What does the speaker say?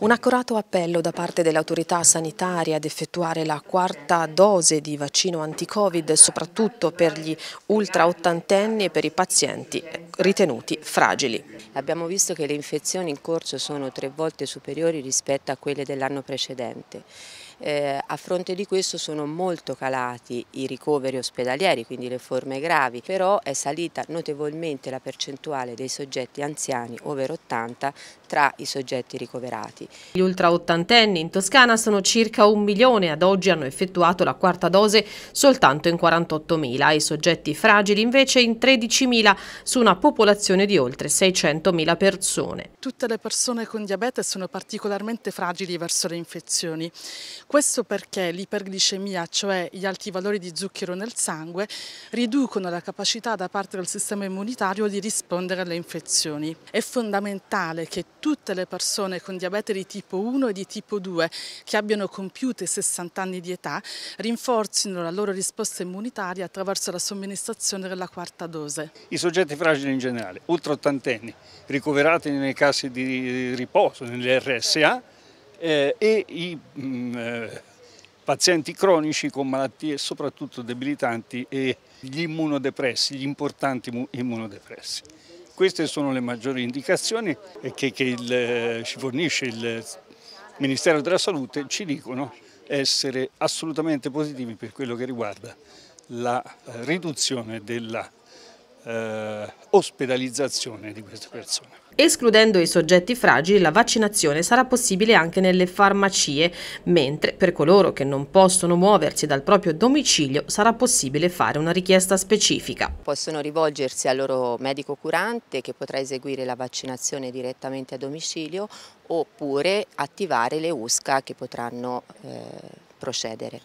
Un accurato appello da parte dell'autorità sanitaria ad effettuare la quarta dose di vaccino anti-covid soprattutto per gli ultra ottantenni e per i pazienti ritenuti fragili. Abbiamo visto che le infezioni in corso sono tre volte superiori rispetto a quelle dell'anno precedente. Eh, a fronte di questo sono molto calati i ricoveri ospedalieri, quindi le forme gravi, però è salita notevolmente la percentuale dei soggetti anziani over 80 tra i soggetti ricoverati. Gli ultraottantenni in Toscana sono circa un milione, ad oggi hanno effettuato la quarta dose soltanto in 48 mila, i soggetti fragili invece in 13 mila su una popolazione di oltre 600 mila persone. Tutte le persone con diabete sono particolarmente fragili verso le infezioni. Questo perché l'iperglicemia, cioè gli alti valori di zucchero nel sangue, riducono la capacità da parte del sistema immunitario di rispondere alle infezioni. È fondamentale che tutte le persone con diabete di tipo 1 e di tipo 2 che abbiano compiuto i 60 anni di età rinforzino la loro risposta immunitaria attraverso la somministrazione della quarta dose. I soggetti fragili in generale, ultra ottantenni, ricoverati nei casi di riposo, nelle RSA, eh, e i mh, mm, eh, pazienti cronici con malattie soprattutto debilitanti e gli immunodepressi, gli importanti immunodepressi. Queste sono le maggiori indicazioni che, che il, eh, ci fornisce il Ministero della Salute, ci dicono essere assolutamente positivi per quello che riguarda la eh, riduzione della eh, ospedalizzazione di queste persone. Escludendo i soggetti fragili, la vaccinazione sarà possibile anche nelle farmacie, mentre per coloro che non possono muoversi dal proprio domicilio sarà possibile fare una richiesta specifica. Possono rivolgersi al loro medico curante che potrà eseguire la vaccinazione direttamente a domicilio oppure attivare le USCA che potranno eh, procedere.